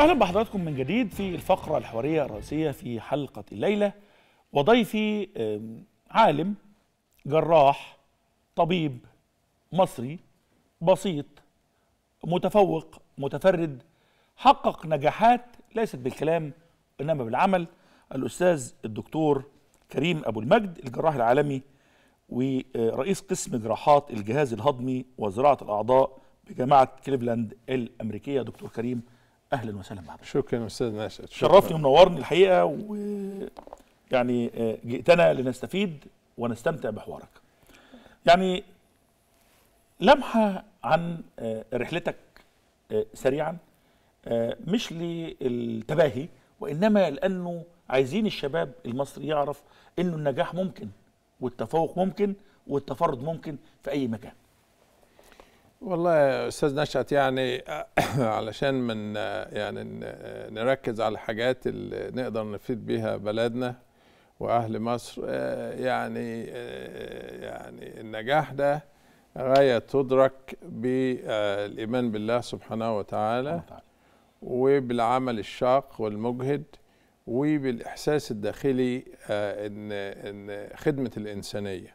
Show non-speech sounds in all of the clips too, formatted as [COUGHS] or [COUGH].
اهلا بحضراتكم من جديد في الفقره الحواريه الرئيسيه في حلقه الليله وضيفي عالم جراح طبيب مصري بسيط متفوق متفرد حقق نجاحات ليست بالكلام انما بالعمل الاستاذ الدكتور كريم ابو المجد الجراح العالمي ورئيس قسم جراحات الجهاز الهضمي وزراعه الاعضاء بجامعه كليفلاند الامريكيه دكتور كريم اهلا وسهلا بحضرتك شكرا استاذ ناشد شرفني ومنورني الحقيقه و يعني آه، جئتنا لنستفيد ونستمتع بحوارك يعني لمحه عن آه، رحلتك آه، سريعا مش للتباهي وانما لانه عايزين الشباب المصري يعرف انه النجاح ممكن والتفوق ممكن والتفرد ممكن في اي مكان والله يا استاذ نشأت يعني [COUGHS] علشان من يعني نركز على الحاجات اللي نقدر نفيد بيها بلدنا واهل مصر آه، يعني آه، يعني النجاح ده غايه تدرك بالايمان بالله سبحانه وتعالى وبالعمل الشاق والمجهد وبالاحساس الداخلي آه، ان ان خدمه الانسانيه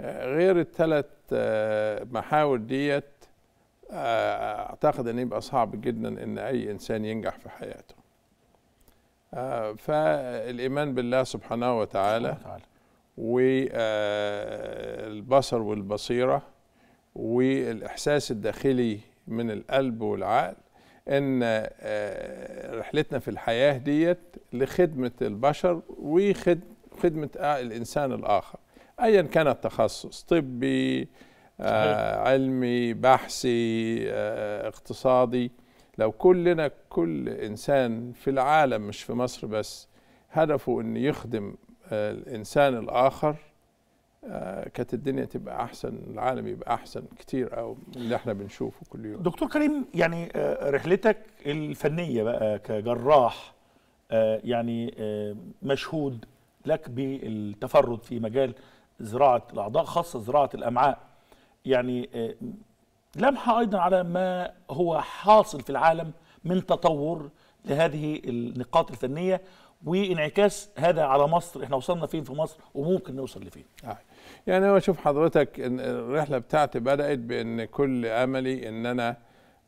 غير الثلاث آه، محاور ديت آه، اعتقد ان يبقى صعب جدا ان اي انسان ينجح في حياته آه، فالايمان بالله سبحانه وتعالى والبصر والبصيره والاحساس الداخلي من القلب والعقل ان رحلتنا في الحياه ديت لخدمه البشر وخدمه الانسان الاخر ايا كان التخصص طبي آه علمي بحثي آه اقتصادي لو كلنا كل انسان في العالم مش في مصر بس هدفه ان يخدم آه الانسان الاخر آه، كانت الدنيا تبقى احسن العالم يبقى احسن كتير او اللي احنا بنشوفه كل يوم دكتور كريم يعني آه، رحلتك الفنيه بقى كجراح آه، يعني مشهود لك بالتفرد في مجال زراعه الاعضاء خاصه زراعه الامعاء يعني آه، لمحه ايضا على ما هو حاصل في العالم من تطور لهذه النقاط الفنيه وانعكاس هذا على مصر احنا وصلنا فين في مصر وممكن نوصل لفين آه. يعني انا اشوف حضرتك إن الرحله بتاعتي بدات بان كل املي ان انا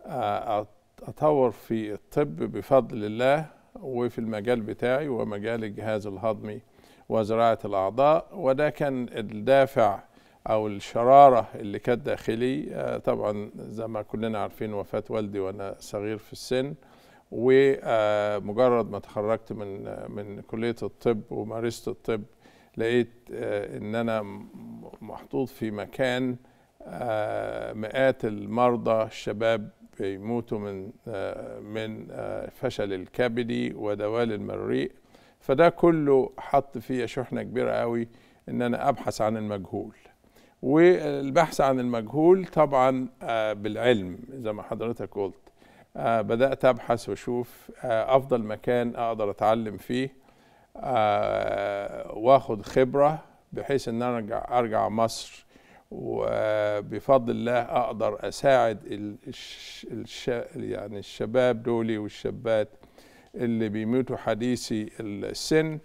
آه، اطور في الطب بفضل الله وفي المجال بتاعي ومجال الجهاز الهضمي وزراعة الأعضاء وده كان الدافع أو الشرارة اللي كانت داخلي آه، طبعا زي ما كلنا عارفين وفاة والدي وأنا صغير في السن ومجرد ما تخرجت من من كلية الطب ومارست الطب لقيت آه، إن أنا محطوط في مكان آه، مئات المرضى الشباب بيموتوا من من فشل الكبدي ودوال المريء فده كله حط فيا شحنه كبيره قوي ان انا ابحث عن المجهول والبحث عن المجهول طبعا آه، بالعلم زي ما حضرتك قلت آه، بدات ابحث واشوف آه، افضل مكان اقدر اتعلم فيه واخد خبره بحيث ان انا ارجع ارجع مصر وبفضل الله اقدر اساعد الش... الش... يعني الشباب دولي والشابات اللي بيموتوا حديثي السن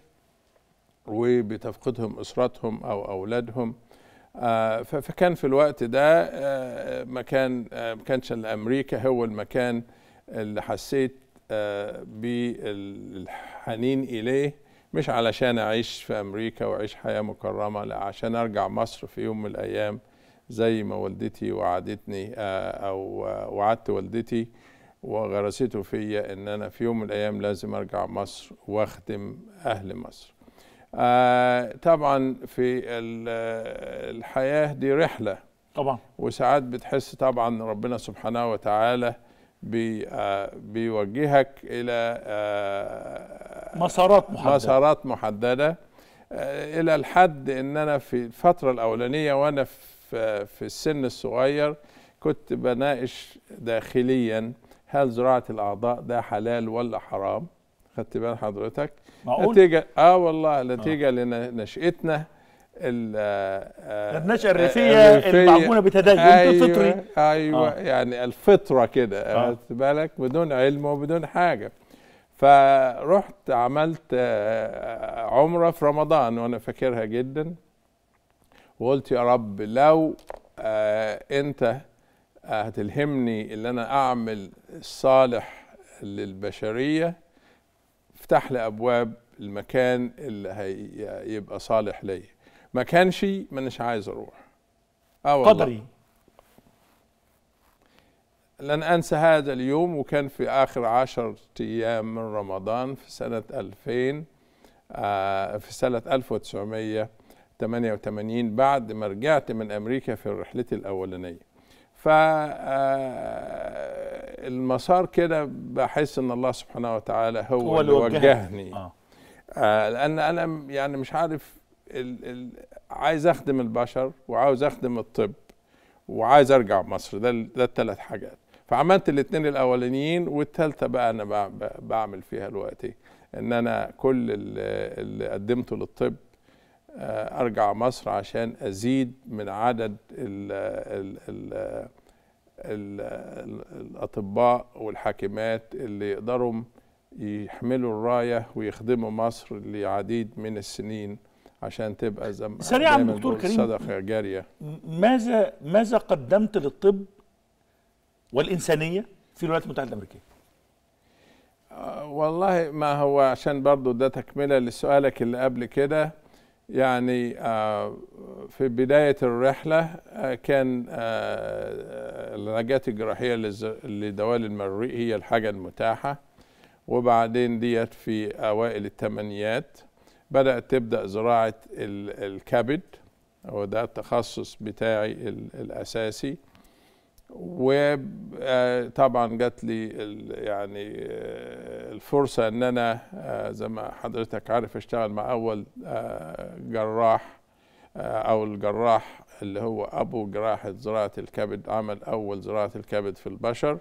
وبتفقدهم أسرتهم أو أولادهم آه، فكان في الوقت ده آه، مكان آه، ما كانش الأمريكا هو المكان اللي حسيت بالحنين إليه مش علشان أعيش في أمريكا وأعيش حياة مكرمة لا عشان أرجع مصر في يوم من الأيام زي ما والدتي وعدتني أو وعدت والدتي وغرسته فيا ان انا في يوم من الايام لازم ارجع مصر واخدم اهل مصر آه طبعا في الحياه دي رحله طبعا وساعات بتحس طبعا ربنا سبحانه وتعالى بي آه، بيوجهك الى آه، مسارات محدده مسارات محدده آه، الى الحد ان انا في الفتره الاولانيه وانا في في السن الصغير كنت بناقش داخليا هل زراعه الاعضاء ده حلال ولا حرام خدت بال حضرتك معقول؟ نتيجه اه والله آه. نتيجه آه. لنشاتنا النشأة آه، الريفية آه، المعمولة بتدين أيوة فطري أيوة آه. يعني الفطرة كده آه. خدت بالك بدون علم وبدون حاجة فرحت عملت عمرة في رمضان وأنا فاكرها جدا وقلت يا رب لو أنت هتلهمني ان انا اعمل الصالح للبشريه افتح لي ابواب المكان اللي هيبقى صالح ليا ما كانش مانيش عايز اروح اه والله قدري لن انسى هذا اليوم وكان في اخر عشر ايام من رمضان في سنه 2000 آه، في سنه 1988 بعد ما رجعت من امريكا في رحلتي الاولانيه فالمسار آه، كده بحس ان الله سبحانه وتعالى هو, هو اللي وجهني آه. آه لان انا يعني مش عارف الـ الـ عايز اخدم البشر وعاوز اخدم الطب وعايز ارجع مصر ده ده الثلاث حاجات فعملت الاثنين الاولانيين والثالثه بقى انا بعمل فيها دلوقتي ان انا كل اللي قدمته للطب آه، ارجع مصر عشان ازيد من عدد ال ال ال الـ الاطباء والحاكمات اللي يقدروا يحملوا الرايه ويخدموا مصر لعديد من السنين عشان تبقى زم سريعا دكتور كريم صدقه جاريه ماذا ماذا قدمت للطب والانسانيه في الولايات المتحده الامريكيه؟ آه، والله ما هو عشان برضو ده تكمله لسؤالك اللي قبل كده يعني آه، في بداية الرحلة آه، كان آه، العلاجات الجراحية لدوال المريء هي الحاجة المتاحة وبعدين ديت في أوائل الثمانينات بدأت تبدأ زراعة الكبد وده التخصص بتاعي الأساسي وطبعا آه، جات لي يعني آه، الفرصه ان انا آه، زي ما حضرتك عارف اشتغل مع اول جراح او الجراح اللي هو ابو جراحه زراعه الكبد عمل اول زراعه الكبد في البشر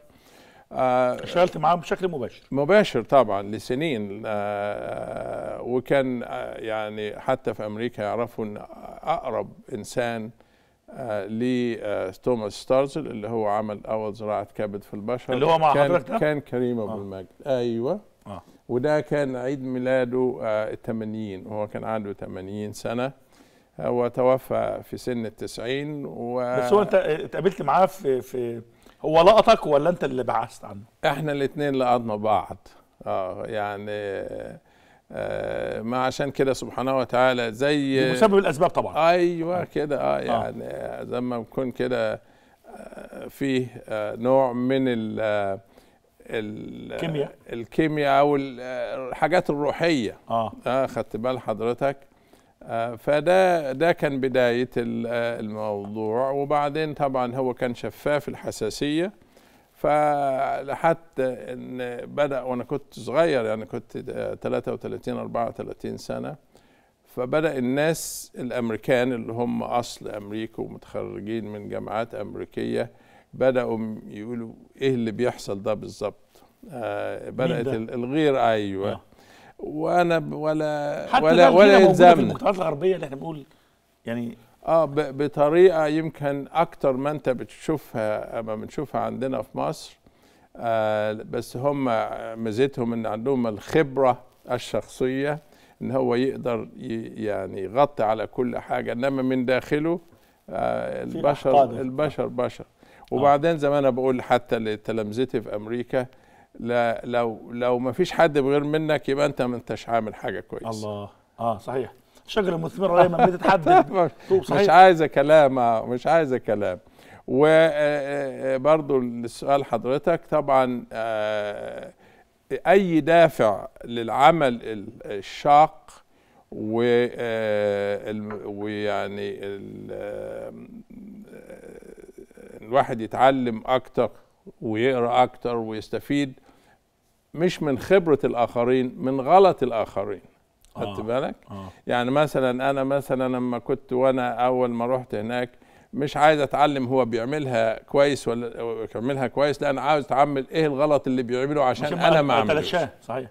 اشتغلت معاه بشكل مباشر مباشر طبعا لسنين وكان يعني حتى في امريكا يعرفوا ان اقرب انسان آه، لتوماس آه، ستارزل اللي هو عمل اول زراعه كبد في البشر اللي هو مع كان حضرتك كان كريم ابو آه. المجد ايوه آه. وده كان عيد ميلاده آه 80 وهو كان عنده 80 سنه هو آه، توفى في سن ال 90 و بس هو انت اتقابلت معاه في في هو لقطك ولا انت اللي بعثت عنه؟ احنا الاثنين لقطنا بعض اه يعني آه، ما عشان كده سبحانه وتعالى زي بسبب الاسباب طبعا ايوه آه. كده اه, آه. يعني آه. زي ما كده فيه نوع من ال الكيمياء الكيمياء او الحاجات الروحيه اه, آه خدت بال حضرتك آه فده ده كان بدايه الموضوع وبعدين طبعا هو كان شفاف الحساسيه فلحتى ان بدا وانا كنت صغير يعني كنت 33 34 سنه فبدا الناس الامريكان اللي هم اصل امريكا ومتخرجين من جامعات امريكيه بداوا يقولوا ايه اللي بيحصل ده بالظبط آه بدات الغير ايوه آه. وانا ولا حتى ولا ولا الزمن المجتمعات الغربيه اللي احنا بنقول يعني اه بطريقه يمكن اكتر ما انت بتشوفها ما بنشوفها عندنا في مصر آه بس هم ميزتهم ان عندهم الخبره الشخصيه ان هو يقدر يعني يغطي على كل حاجه انما من داخله آه البشر البشر بشر آه. وبعدين زي ما انا بقول حتى لتلامذتي في امريكا لا لو لو ما فيش حد بغير منك يبقى انت ما انتش عامل حاجه كويسه الله اه صحيح شجره مثمره دايما بتتحدد [LAUGHS] مش عايزه كلام آه، مش عايزه كلام وبرضو آه، آه، السؤال حضرتك طبعا اي دافع للعمل الشاق ويعني الواحد يتعلم اكتر ويقرا اكتر ويستفيد مش من خبره الاخرين من غلط الاخرين خدت آه. بالك؟ آه. يعني مثلا انا مثلا لما كنت وانا اول ما رحت هناك مش عايز اتعلم هو بيعملها كويس ولا بيعملها كويس لا انا عاوز اتعمل ايه الغلط اللي بيعمله عشان انا ما اعملش صحيح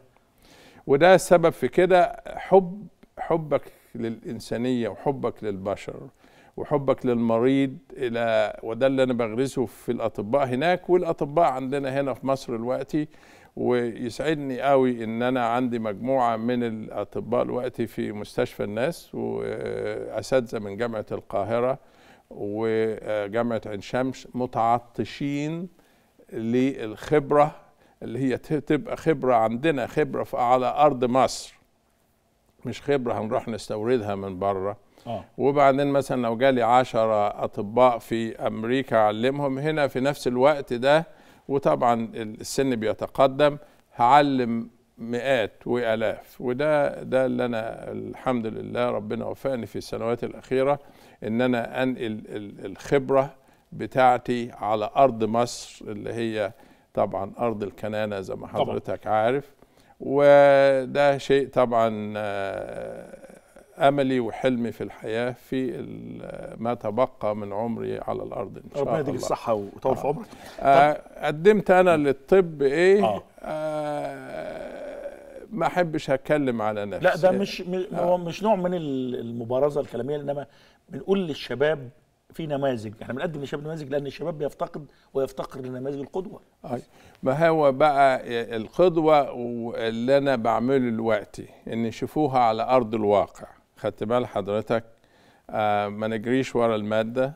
وده السبب في كده حب حبك للانسانيه وحبك للبشر وحبك للمريض الى وده اللي انا بغرسه في الاطباء هناك والاطباء عندنا هنا في مصر دلوقتي ويسعدني قوي ان انا عندي مجموعه من الاطباء الوقت في مستشفى الناس واساتذه من جامعه القاهره وجامعه عين شمس متعطشين للخبره اللي هي تبقى خبره عندنا خبره على ارض مصر مش خبره هنروح نستوردها من بره آه. وبعدين مثلا لو جالي عشرة أطباء في أمريكا أعلمهم هنا في نفس الوقت ده وطبعا السن بيتقدم هعلم مئات والاف وده ده اللي انا الحمد لله ربنا وفقني في السنوات الاخيره ان انا انقل الخبره بتاعتي على ارض مصر اللي هي طبعا ارض الكنانه زي ما حضرتك طبعا. عارف وده شيء طبعا املي وحلمي في الحياه في ما تبقى من عمري على الارض ان شاء الله ربنا يديك الصحه ويطول في آه. عمرك آه قدمت انا للطب ايه آه. آه ما احبش اتكلم على نفسي لا ده مش آه. هو مش نوع من المبارزه الكلاميه انما بنقول للشباب في نماذج احنا بنقدم للشباب نماذج لان الشباب بيفتقد ويفتقر لنماذج القدوه آه. ما هو بقى القدوه اللي انا بعمله دلوقتي ان يشوفوها على ارض الواقع خدت بال حضرتك آه، ما نجريش ورا المادة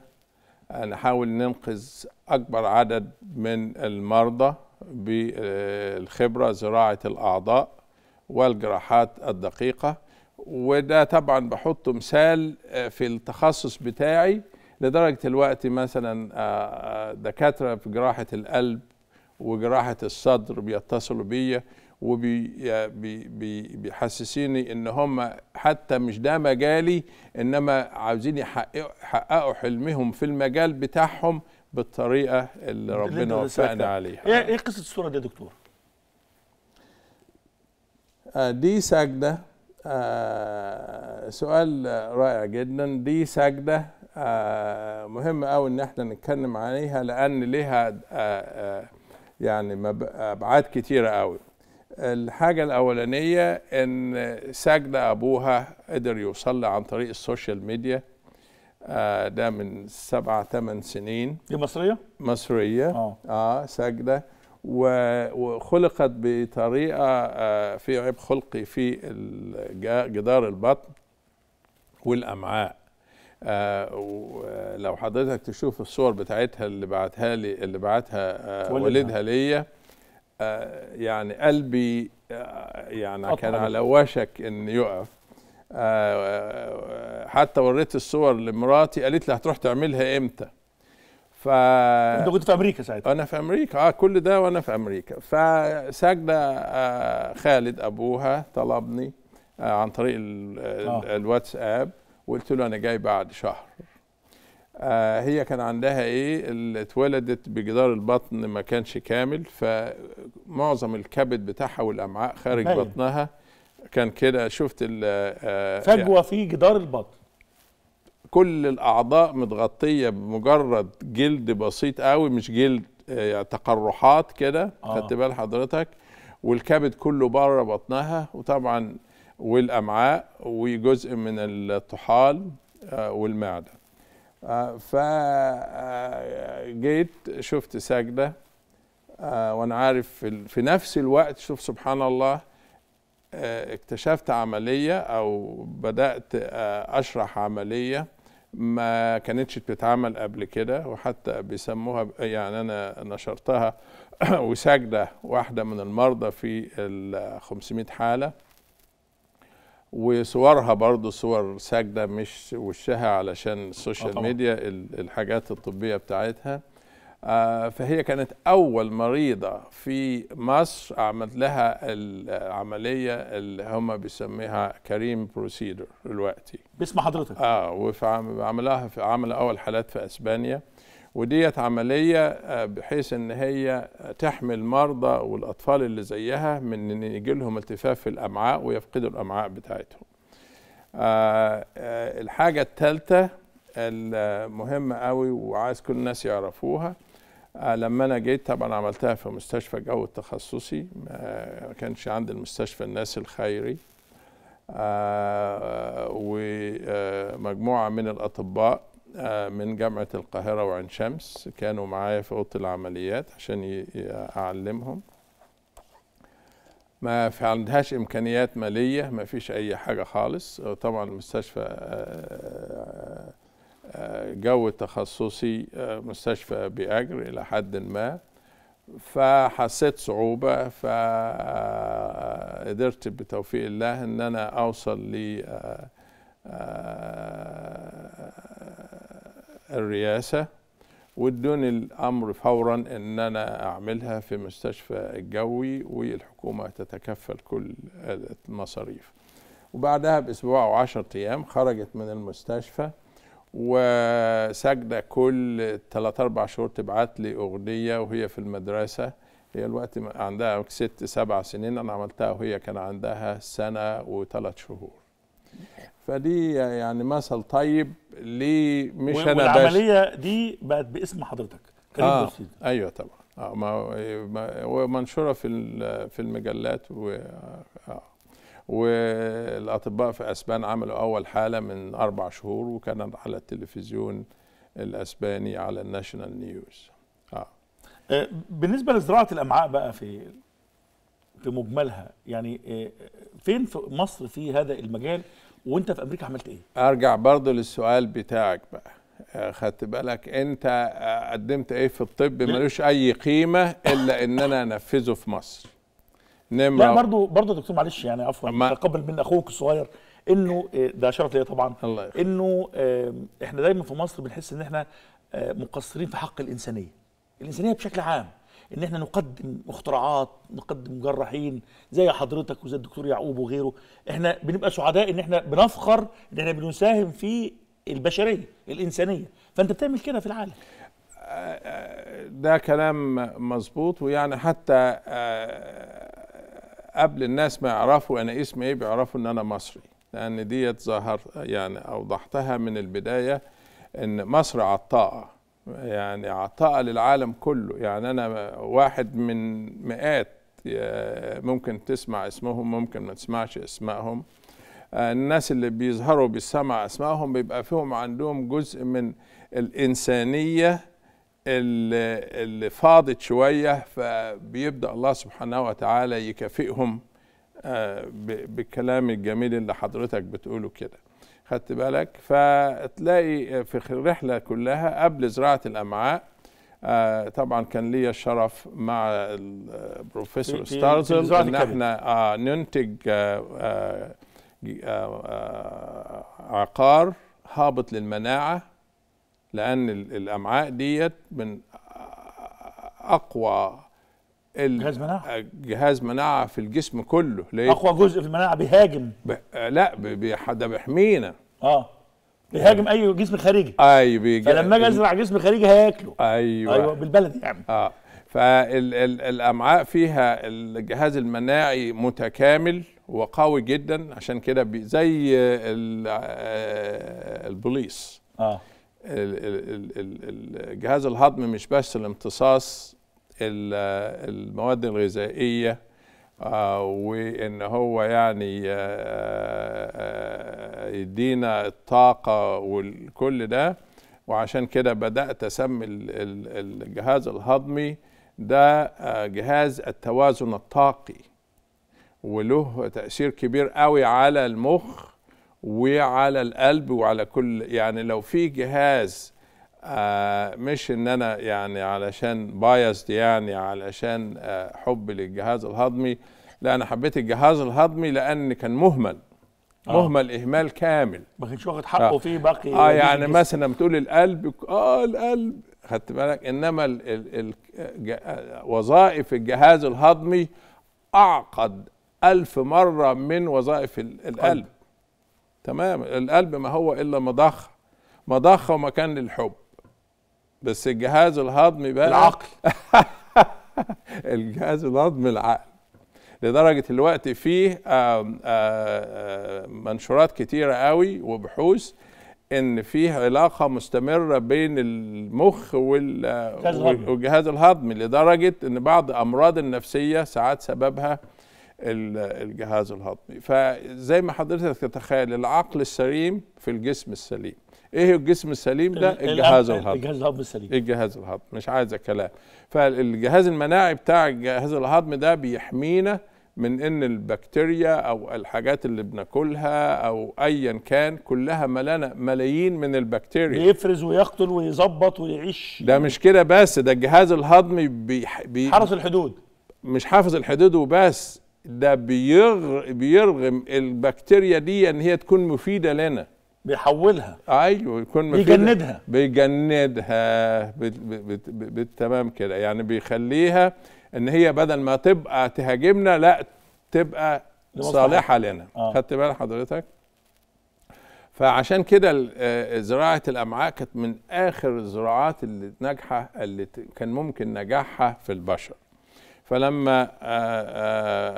آه، نحاول ننقذ أكبر عدد من المرضى بالخبرة زراعة الأعضاء والجراحات الدقيقة وده طبعا بحطه مثال آه، في التخصص بتاعي لدرجة الوقت مثلا دكاترة في جراحة القلب وجراحة الصدر بيتصلوا بيا وبيحسسيني ان هم حتى مش ده مجالي انما عاوزين يحققوا حلمهم في المجال بتاعهم بالطريقه اللي ربنا وفقنا عليها إيه،, ايه قصه الصوره دي يا دكتور آه، دي سجده آه، سؤال رائع جدا دي سجده آه، مهم قوي ان احنا نتكلم عليها لان ليها يعني ابعاد كتيره قوي الحاجة الأولانية إن سجدة أبوها قدر يوصل عن طريق السوشيال ميديا آه، ده من سبع ثمان سنين دي مصرية؟ مصرية اه, آه سجدة وخلقت بطريقة آه، في عيب خلقي في جدار البطن والأمعاء ولو آه، لو حضرتك تشوف الصور بتاعتها اللي بعتها لي اللي بعتها آه والدها ليا آه، يعني قلبي آه، يعني كان على وشك ان يقف آه، حتى وريت الصور لمراتي قالت لي هتروح تعملها امتى ف انت كنت في امريكا ساعتها انا في امريكا اه كل ده وانا في امريكا فسجد خالد ابوها طلبني عن طريق الواتساب وقلت له انا جاي بعد شهر آه، هي كان عندها ايه اللي اتولدت بجدار البطن ما كانش كامل فمعظم الكبد بتاعها والامعاء خارج مالي. أيوة. بطنها كان كده شفت آه، فجوه يعني في جدار البطن كل الاعضاء متغطيه بمجرد جلد بسيط قوي مش جلد آه، يعني تقرحات كده آه. خدت بال حضرتك والكبد كله بره بطنها وطبعا والامعاء وجزء من الطحال والمعده آه، فجيت آه، شفت سجدة آه، وأنا عارف في نفس الوقت شوف سبحان الله اكتشفت عملية أو بدأت أشرح عملية ما كانتش بتتعمل قبل كده وحتى بيسموها يعني أنا نشرتها [COUGHS] وسجدة واحدة من المرضى في ال 500 حالة وصورها برضو صور ساجده مش وشها علشان السوشيال آه، ميديا الحاجات الطبيه بتاعتها آه، فهي كانت اول مريضه في مصر عملت لها العمليه اللي هم بيسميها كريم بروسيدر دلوقتي باسم حضرتك اه وعملها في عمل اول حالات في اسبانيا وديت عملية آه، بحيث ان هي تحمي المرضى والاطفال اللي زيها من ان يجي لهم التفاف في الامعاء ويفقدوا الامعاء بتاعتهم آه، آه، الحاجة الثالثة المهمة قوي وعايز كل الناس يعرفوها لما انا جيت طبعا عملتها في مستشفى جو التخصصي ما كانش عند المستشفى الناس الخيري ومجموعة من الأطباء آه، من جامعة القاهرة وعين شمس كانوا معايا في أوضة العمليات عشان أعلمهم ما في عندهاش إمكانيات مالية ما فيش أي حاجة خالص طبعا المستشفى آه، آه، جو تخصصي مستشفى بأجر إلى حد ما فحسيت صعوبة فقدرت بتوفيق الله إن أنا أوصل ل الرئاسة وادوني الأمر فورا أن أنا أعملها في مستشفى الجوي والحكومة تتكفل كل المصاريف وبعدها بأسبوع أو عشر أيام خرجت من المستشفى وساجدة كل 3 أربع شهور تبعت لي أغنية وهي في المدرسة هي الوقت عندها ست سبع سنين أنا عملتها وهي كان عندها سنة وثلاث شهور فدي يعني مثل طيب ليه مش انا بس والعمليه دي بقت باسم حضرتك كريم آه بوسيد ايوه طبعا اه ما إيه، ومنشوره في في المجلات و آه،, آه والاطباء في اسبان عملوا اول حاله من اربع شهور وكانت على التلفزيون الاسباني على الناشونال نيوز اه, آه، بالنسبه لزراعه الامعاء بقى في في مجملها يعني آه، فين في مصر في هذا المجال وانت في امريكا عملت ايه ارجع برضو للسؤال بتاعك بقى آه، خدت بالك انت آه، قدمت ايه في الطب ملوش اي قيمه الا ان انا انفذه في مصر نمرة لا برضو برضو دكتور معلش يعني عفوا تقبل من اخوك الصغير انه آه، ده شرف ليا طبعا الله انه احنا دايما في مصر بنحس ان احنا مقصرين في حق الانسانيه الانسانيه بشكل عام ان احنا نقدم مخترعات نقدم جراحين زي حضرتك وزي الدكتور يعقوب وغيره احنا بنبقى سعداء ان احنا بنفخر ان احنا بنساهم في البشريه الانسانيه فانت بتعمل كده في العالم ده كلام مظبوط ويعني حتى آه، قبل الناس ما يعرفوا انا اسمي ايه بيعرفوا ان انا مصري لان ديت ظهر يعني اوضحتها من البدايه ان مصر عطاءه يعني عطاء للعالم كله يعني أنا واحد من مئات آه، ممكن تسمع اسمهم ممكن ما تسمعش اسمائهم آه، الناس اللي بيظهروا بالسمع اسمائهم بيبقى فيهم عندهم جزء من الإنسانية اللي فاضت شوية فبيبدأ الله سبحانه وتعالى يكافئهم آه، بالكلام الجميل اللي حضرتك بتقوله كده خدت بالك فتلاقي في الرحله كلها قبل زراعه الامعاء آه، طبعا كان ليا الشرف مع البروفيسور آه، ستارزل ان احنا آه، ننتج عقار هابط للمناعه لان الامعاء ديت من اقوى جهاز مناعه آه، جهاز مناعه في الجسم كله ليه؟ اقوى جزء في المناعه بيهاجم ب... آه، لا ده بيحمينا اه بيهاجم اي جسم خارجي اي بيج... فلما اجي ازرع جسم خارجي هياكله ايوه ايوه بالبلدي يعني اه فالامعاء فيها الجهاز المناعي متكامل وقوي جدا عشان كده بي... زي آه، البوليس اه الجهاز الهضمي مش بس الامتصاص المواد الغذائيه آه، وان هو يعني آه، آه، يدينا الطاقه وكل ده وعشان كده بدات اسمي الجهاز الهضمي ده جهاز التوازن الطاقي وله تاثير كبير قوي على المخ وعلى القلب وعلى كل يعني لو في جهاز آه، مش ان انا يعني علشان بايست يعني علشان آه، حب للجهاز الهضمي لا انا حبيت الجهاز الهضمي لان كان مهمل آه. مهمل اهمال كامل ما كانش واخد حقه آه. فيه باقي اه يعني مثلا لما بتقول القلب اه القلب خدت بالك انما الـ الـ الـ آه، وظائف الجهاز الهضمي اعقد ألف مرة من وظائف القلب تمام القلب ما هو إلا مضخ مضخ ومكان للحب بس الجهاز الهضمي بقى العقل [LAUGHS] الجهاز الهضمي العقل لدرجة الوقت فيه منشورات كتيرة قوي وبحوث ان فيه علاقة مستمرة بين المخ والجهاز الهضمي لدرجة ان بعض امراض النفسية ساعات سببها الجهاز الهضمي فزي ما حضرتك تتخيل العقل السليم في الجسم السليم ايه الجسم السليم ده الجهاز الهضمي الجهاز الهضمي السليم الجهاز الهضمي مش عايز كلام فالجهاز المناعي بتاع الجهاز الهضمي ده بيحمينا من ان البكتيريا او الحاجات اللي بناكلها او ايا كان كلها ملانه ملايين من البكتيريا بيفرز ويقتل ويظبط ويعيش ده مش كده بس ده الجهاز الهضمي بي... حرس الحدود مش حافظ الحدود وبس ده بيرغم البكتيريا دي ان هي تكون مفيده لنا بيحولها ايوه يكون بيجندها بيجندها بالتمام كده يعني بيخليها ان هي بدل ما تبقى تهاجمنا لا تبقى صالحه لنا آه. خدت بال حضرتك فعشان كده آه، زراعه الامعاء كانت من اخر الزراعات اللي ناجحه اللي كان ممكن نجاحها في البشر فلما آه، آه،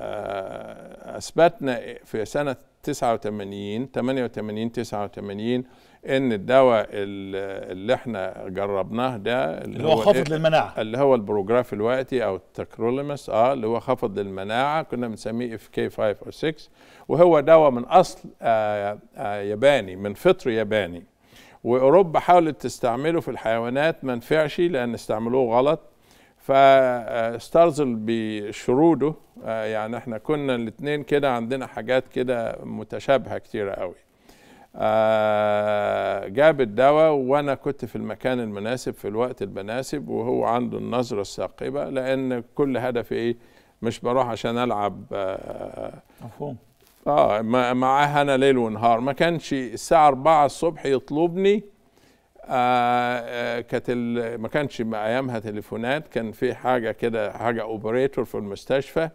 آه، اثبتنا في سنه 89 88 89 ان الدواء اللي احنا جربناه ده اللي, اللي هو خافض إيه؟ للمناعه اللي هو البروجراف الوقتي او التكروليمس اه اللي هو خافض للمناعه كنا بنسميه اف كي 5 او 6 وهو دواء من اصل آآ آآ ياباني من فطر ياباني واوروبا حاولت تستعمله في الحيوانات ما نفعش لان استعملوه غلط فاسترزل بشروده آه، يعني احنا كنا الاثنين كده عندنا حاجات كده متشابهه كتيره قوي آه، جاب الدواء وانا كنت في المكان المناسب في الوقت المناسب وهو عنده النظره الثاقبه لان كل هدفي ايه مش بروح عشان العب آه، مفهوم اه معاه انا ليل ونهار ما كانش الساعه 4 الصبح يطلبني آه، آه، كانت ما كانش ايامها تليفونات كان في حاجه كده حاجه اوبريتور في المستشفى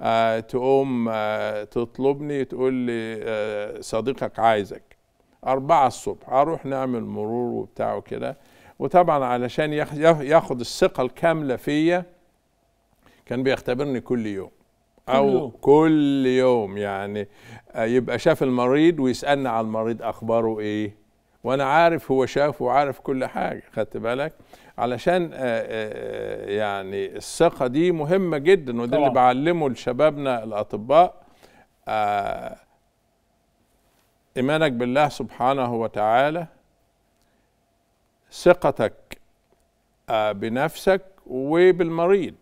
آه، تقوم تطلبني تقول لي صديقك عايزك أربعة الصبح أروح نعمل مرور وبتاع وكده وطبعا علشان ياخد الثقة الكاملة فيا كان بيختبرني كل يوم أو كل يوم, كل يوم يعني يبقى شاف المريض ويسألني على المريض أخباره إيه وانا عارف هو شاف وعارف كل حاجه خدت بالك علشان آه، آه، آه، يعني الثقه دي مهمه جدا وده اللي بعلمه لشبابنا الاطباء ايمانك بالله سبحانه وتعالى ثقتك بنفسك وبالمريض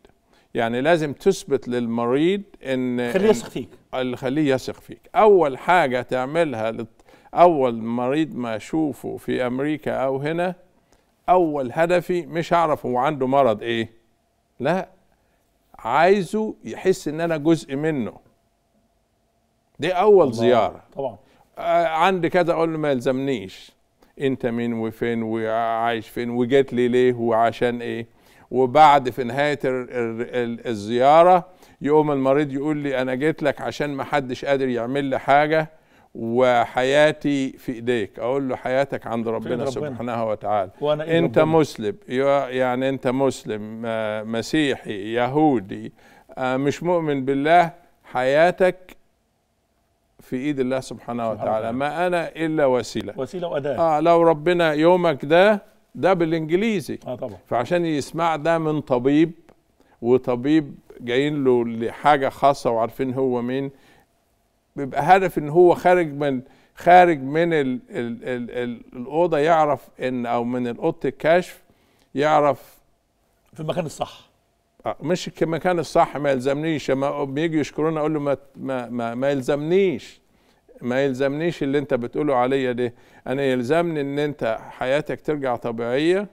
يعني لازم تثبت للمريض ان خليه يثق فيك خليه يثق فيك اول حاجه تعملها للطبيب اول مريض ما اشوفه في امريكا او هنا اول هدفي مش هعرف هو عنده مرض ايه لا عايزه يحس ان انا جزء منه دي اول طبعا. زياره طبعا آه عندي كذا اقول له ما يلزمنيش انت مين وفين وعايش فين وجيت لي ليه وعشان ايه وبعد في نهايه الزياره يقوم المريض يقول لي انا جيت لك عشان ما حدش قادر يعمل لي حاجه وحياتي في ايديك اقول له حياتك عند ربنا, ربنا. سبحانه وتعالى وأنا إيه انت ربنا. مسلم يعني انت مسلم آه، مسيحي يهودي آه، مش مؤمن بالله حياتك في ايد الله سبحانه وتعالى سبحانه. ما انا الا وسيله وسيله واداه اه لو ربنا يومك ده ده بالانجليزي اه طبعا فعشان يسمع ده من طبيب وطبيب جايين له لحاجه خاصه وعارفين هو مين بيبقى هدف ان هو خارج من خارج من ال ال ال الاوضه يعرف ان او من اوضه الكشف يعرف في المكان الصح آه، مش المكان الصح ما يلزمنيش لما بيجي يشكروني اقول له ما ما ما, ما يلزمنيش ما يلزمنيش اللي انت بتقوله عليا ده انا يلزمني ان انت حياتك ترجع طبيعيه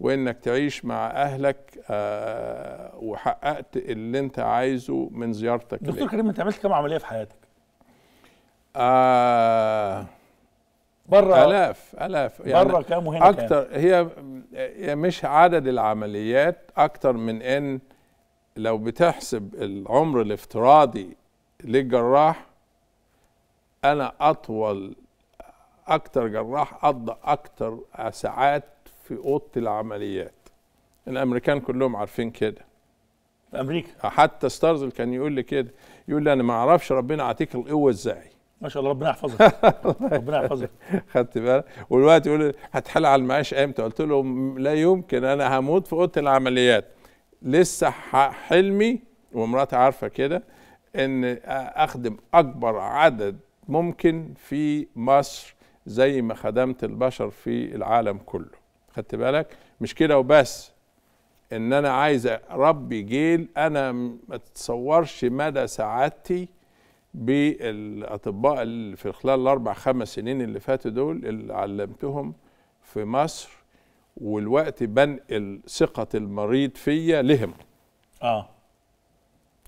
وانك تعيش مع اهلك آه، وحققت اللي انت عايزه من زيارتك دكتور كريم انت عملت كام عمليه في حياتك آه بره الاف الاف يعني بره كام وهنا اكتر كان؟ هي, مش عدد العمليات اكتر من ان لو بتحسب العمر الافتراضي للجراح انا اطول اكتر جراح قضى اكتر ساعات في اوضه العمليات الامريكان كلهم عارفين كده في امريكا حتى ستارزل كان يقول لي كده يقول لي انا ما اعرفش ربنا عطيك القوه ازاي ما شاء الله ربنا يحفظك [LAUGHS] ربنا يحفظك خدت بالك والوقت يقول هتحل على المعاش امتى قلت له لا يمكن انا هموت في اوضه العمليات لسه حلمي ومراتي عارفه كده ان اخدم اكبر عدد ممكن في مصر زي ما خدمت البشر في العالم كله خدت بالك مش كده وبس ان انا عايز اربي جيل انا ما تتصورش مدى سعادتي بالاطباء في خلال الاربع خمس سنين اللي فاتوا دول اللي علمتهم في مصر والوقت بنقل ثقه المريض فيا لهم اه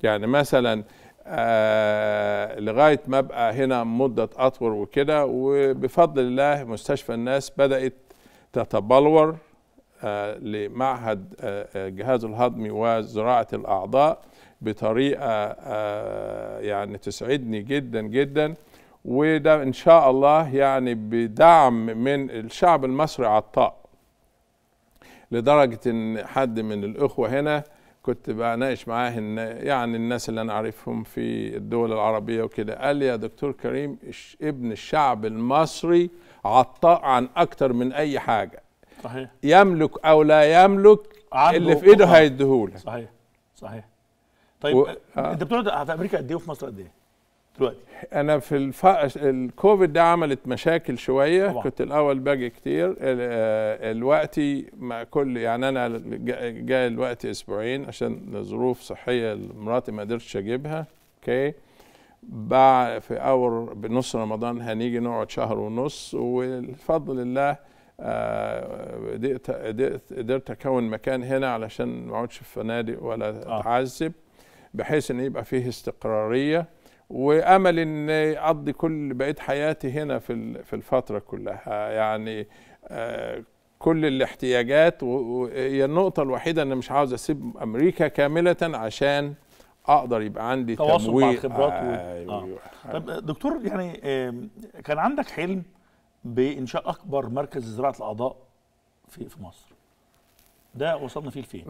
يعني مثلا آه لغايه ما ابقى هنا مده اطول وكده وبفضل الله مستشفى الناس بدات تتبلور آه لمعهد آه الجهاز آه، الهضمي وزراعه الاعضاء بطريقه آه، يعني تسعدني جدا جدا وده ان شاء الله يعني بدعم من الشعب المصري عطاء لدرجه ان حد من الاخوه هنا كنت بناقش معاه ان يعني الناس اللي انا عارفهم في الدول العربيه وكده قال لي يا دكتور كريم ابن الشعب المصري عطاء عن اكتر من اي حاجه صحيح يملك او لا يملك اللي في ايده هيديهولك صحيح صحيح طيب و... آه، آه. انت بتقعد في امريكا قد ايه وفي مصر قد ايه؟ دلوقتي انا في الف... الكوفيد ده عملت مشاكل شويه طبعا. كنت الاول باجي كتير آه، الوقت مع كل يعني انا جاي الوقت اسبوعين عشان ظروف صحيه مراتي ما قدرتش اجيبها اوكي بعد في اول بنص رمضان هنيجي نقعد شهر ونص والفضل الله قدرت قدرت اكون مكان هنا علشان ما اقعدش في فنادق ولا اتعذب آه. بحيث ان يبقى فيه استقراريه وامل ان اقضي كل بقيه حياتي هنا في في الفتره كلها يعني آه، كل الاحتياجات هي النقطه الوحيده ان مش عاوز اسيب امريكا كامله عشان اقدر يبقى عندي تواصل مع الخبرات آه و... آه. أيوه. آه. طب دكتور يعني كان عندك حلم بانشاء اكبر مركز زراعه الاعضاء في في مصر ده وصلنا فيه لفين؟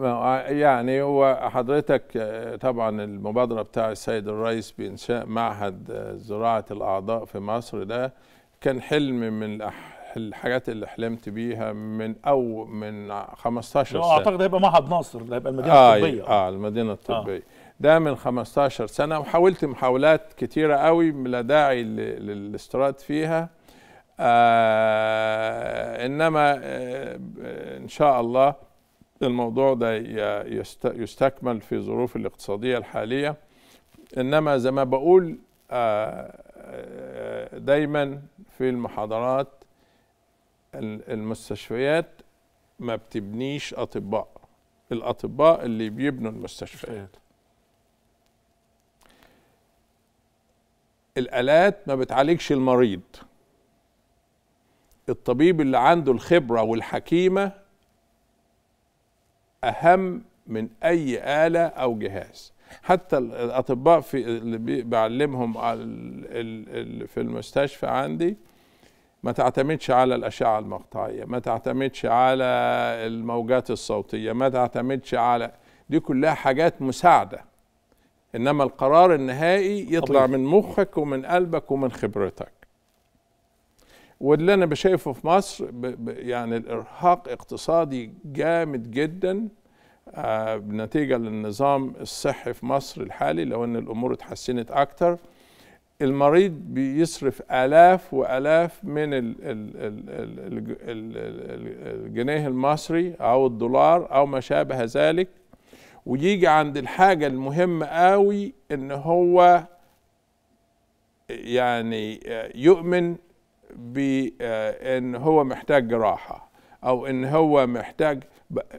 يعني هو حضرتك آه، طبعا المبادره بتاع السيد الرئيس بانشاء معهد آه، زراعه الاعضاء في مصر ده كان حلم من الحاجات اللي حلمت بيها من او من 15 سنه اعتقد هيبقى معهد ناصر ده هيبقى المدينه آه الطبيه اه المدينه الطبيه آه. ده من 15 سنه وحاولت محاولات كتيره قوي لا داعي للاستيراد فيها آه انما آه, آه، ان شاء الله الموضوع ده يستكمل في ظروف الاقتصادية الحالية إنما زي ما بقول آه، آه، دايما في المحاضرات المستشفيات ما بتبنيش أطباء الأطباء اللي بيبنوا المستشفيات الآلات ما بتعالجش المريض الطبيب اللي عنده الخبرة والحكيمة اهم من اي اله او جهاز حتى الاطباء في اللي بعلمهم في المستشفى عندي ما تعتمدش على الاشعه المقطعيه ما تعتمدش على الموجات الصوتيه ما تعتمدش على دي كلها حاجات مساعده انما القرار النهائي يطلع من مخك ومن قلبك ومن خبرتك واللي انا بشايفه في مصر يعني الارهاق اقتصادي جامد جدا آه، نتيجه للنظام الصحي في مصر الحالي لو ان الامور اتحسنت اكتر المريض بيصرف آلاف وآلاف من الجنيه المصري أو الدولار أو ما شابه ذلك ويجي عند الحاجة المهمة قوي إن هو يعني آه، يؤمن بان آه، هو محتاج جراحه او ان هو محتاج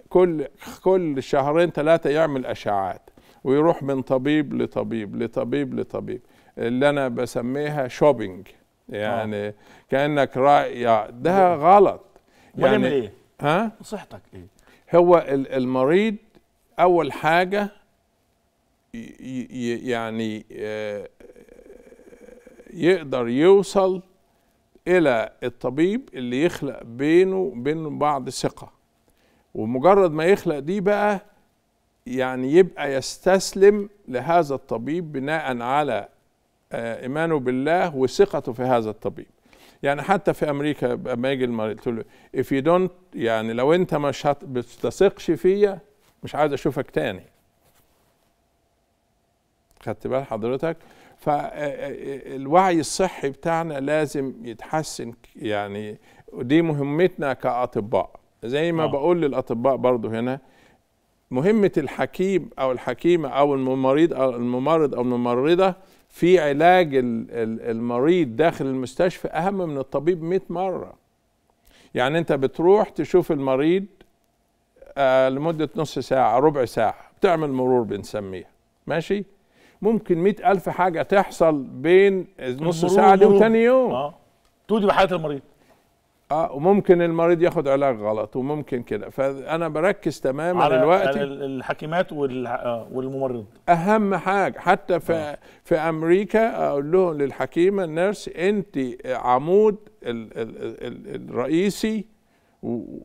كل كل شهرين ثلاثه يعمل اشعاعات ويروح من طبيب لطبيب لطبيب لطبيب اللي انا بسميها شوبينج يعني آه. كانك راي ده غلط يعني ايه؟ ها صحتك ايه هو المريض اول حاجه يعني آه، يقدر يوصل الى الطبيب اللي يخلق بينه وبين بعض ثقه ومجرد ما يخلق دي بقى يعني يبقى يستسلم لهذا الطبيب بناء على آه، ايمانه بالله وثقته في هذا الطبيب يعني حتى في امريكا لما يجي المريض تقول له اف يو دونت يعني لو انت مش بتثقش فيا مش عايز اشوفك تاني خدت بال حضرتك فالوعي الصحي بتاعنا لازم يتحسن يعني ودي مهمتنا كأطباء زي ما آه. بقول للأطباء برضو هنا مهمة الحكيم أو الحكيمة أو الممرض أو الممرض أو الممرضة في علاج المريض داخل المستشفى أهم من الطبيب 100 مرة يعني أنت بتروح تشوف المريض آه، لمدة نص ساعة ربع ساعة بتعمل مرور بنسميها ماشي ممكن مئة ألف حاجة تحصل بين نص ساعة دي وتاني يوم اه تودي بحالة المريض اه وممكن المريض ياخد علاج غلط وممكن كده فانا بركز تماما على الوقت الحكيمات آه، والممرض اهم حاجه حتى في آه. في امريكا اقول لهم للحكيمه النيرس انت عمود الـ الـ الـ الرئيسي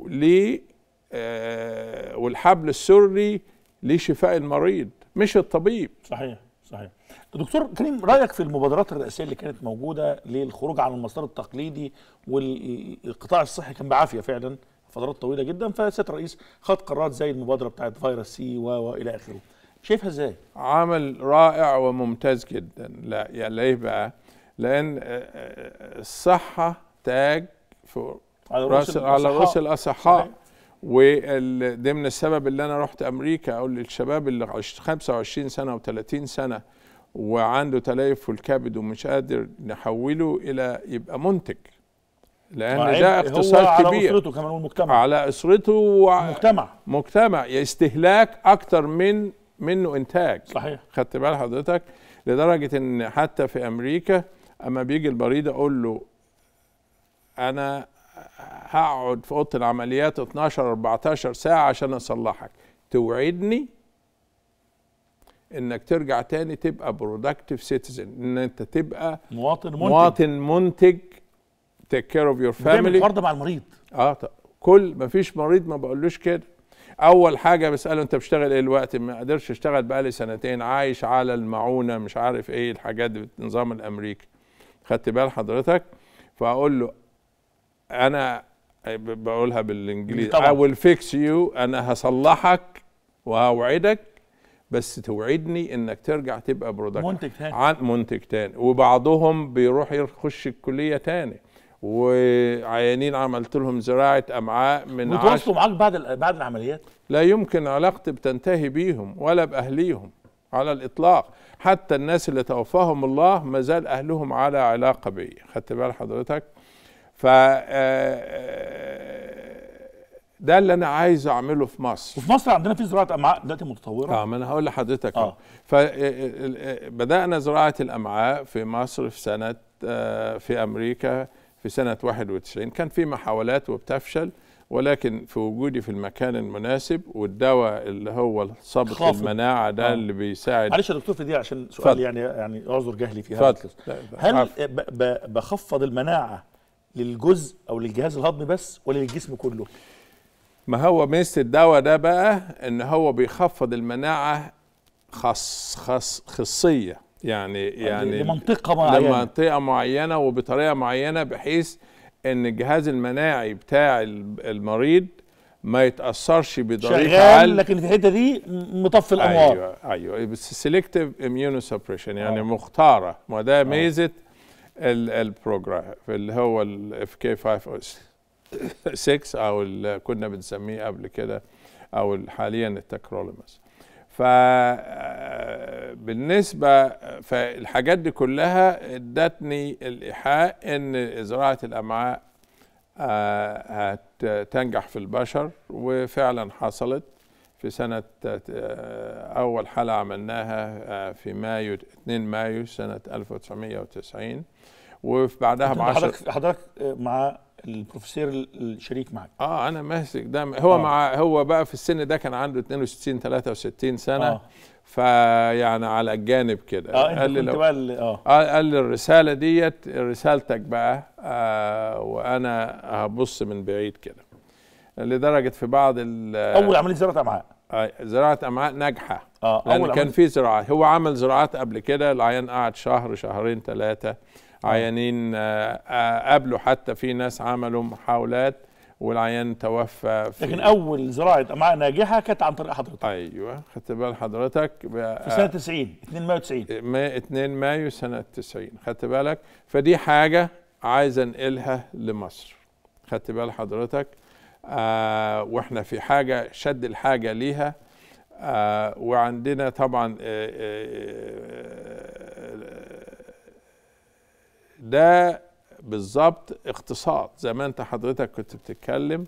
ل آه، والحبل السري لشفاء المريض مش الطبيب صحيح صحيح دكتور كريم رايك في المبادرات الرئاسيه اللي كانت موجوده للخروج عن المسار التقليدي والقطاع الصحي كان بعافيه فعلا فترات طويله جدا فسياده الرئيس خد قرارات زي المبادره بتاعت فيروس سي و والى اخره شايفها ازاي عمل رائع وممتاز جدا لا يعني ليه بقى لان آه، آه، آه، الصحه تاج في على رؤوس الاصحاء من السبب اللي انا رحت امريكا اقول للشباب اللي 25 سنه و30 سنه وعنده تليف في الكبد ومش قادر نحوله الى يبقى منتج لان ده اقتصاد كبير على اسرته كمان والمجتمع على اسرته ومجتمع مجتمع مجتمع استهلاك اكتر من منه انتاج صحيح خدت بال حضرتك لدرجه ان حتى في امريكا اما بيجي البريد اقول له انا هقعد في اوضه العمليات 12 14 ساعه عشان اصلحك توعدني انك ترجع تاني تبقى برودكتيف سيتيزن ان انت تبقى مواطن منتج مواطن منتج تيك كير اوف يور فاميلي الحوار ده مع المريض اه طب. كل ما فيش مريض ما بقولوش كده اول حاجه بساله انت بتشتغل ايه الوقت ما قدرش اشتغل بقالي سنتين عايش على المعونه مش عارف ايه الحاجات دي النظام الامريكي خدت بال حضرتك فاقول له انا بقولها بالانجليزي طبعا. I will fix you انا هصلحك وهوعدك بس توعدني انك ترجع تبقى برودكت منتج تاني منتج تاني وبعضهم بيروح يخش الكليه تاني وعيانين عملت لهم زراعه امعاء من بيتواصلوا معاك بعد بعد العمليات لا يمكن علاقتي بتنتهي بيهم ولا باهليهم على الاطلاق حتى الناس اللي توفاهم الله ما زال اهلهم على علاقه بي خدت بال حضرتك ف آه، آه، ده اللي انا عايز اعمله في مصر وفي مصر عندنا في زراعه امعاء دلوقتي متطوره اه ما انا هقول لحضرتك اه فبدانا آه، زراعه الامعاء في مصر في سنه في امريكا في سنه 91 كان في محاولات وبتفشل ولكن في وجودي في المكان المناسب والدواء اللي هو الصبغ المناعه ده آه. اللي بيساعد معلش يا دكتور في دي عشان سؤال فضل. يعني يعني اعذر جهلي فيها هل بخفض المناعه للجزء او للجهاز الهضمي بس ولا للجسم كله ما هو ميزه الدواء ده بقى ان هو بيخفض المناعه خص خص خصيه يعني آه، يعني لمنطقه معينه لمنطقه معينه وبطريقه معينه بحيث ان الجهاز المناعي بتاع المريض ما يتاثرش بضريح شغال لكن في الحته دي مطفي الانوار ايوه ايوه بس سيلكتيف اميونو سبريشن يعني أوه. مختاره ما ده آه. ميزه ال ال بروجرام اللي هو الاف كي 5 6 او اللي كنا بنسميه قبل كده او حاليا ف فبالنسبة فالحاجات دي كلها ادتني الإيحاء إن زراعة الأمعاء آه، هتنجح في البشر وفعلا حصلت في سنة آه، أول حالة عملناها آه، في مايو 2 مايو سنة 1990 وفي بعدها ب 10 حضرتك حضرتك آه، مع البروفيسور الشريك معك اه انا ماسك ده هو آه. مع هو بقى في السن ده كان عنده 62 63 سنه آه. فيعني على الجانب كده آه قال لي لو بقى آه. آه. قال لي الرساله ديت رسالتك بقى آه وانا هبص من بعيد كده لدرجه في بعض ال اول عمليه زراعه امعاء آه زراعه امعاء ناجحه اه لأن كان في زراعات هو عمل زراعات قبل كده العيان قعد شهر شهرين ثلاثه آه. عيانين آه، آه، قبله حتى في ناس عملوا محاولات والعيان توفى في لكن اول زراعه امعاء ناجحه كانت عن طريق حضرتك ايوه خدت بال حضرتك في سنه 90 2 مايو 90 2 مايو سنه 90 خدت بالك فدي حاجه عايز انقلها لمصر خدت بال حضرتك آه واحنا في حاجه شد الحاجه ليها آه، وعندنا طبعا آه، آه، ده بالظبط اقتصاد زي ما انت حضرتك كنت بتتكلم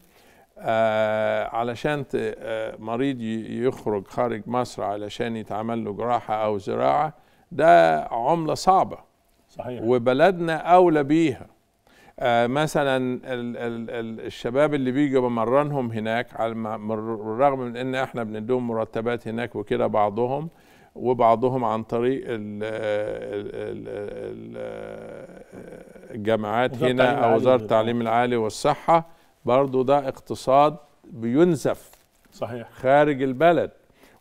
آه علشان آه مريض يخرج خارج مصر علشان يتعمل له جراحه او زراعه ده عمله صعبه صحيح وبلدنا اولى بيها آه، مثلا الشباب اللي بيجي بمرنهم هناك على الرغم من ان احنا بنديهم مرتبات هناك وكده بعضهم وبعضهم عن طريق الجامعات هنا او وزاره التعليم العالي والصحه برضو ده اقتصاد بينزف صحيح خارج البلد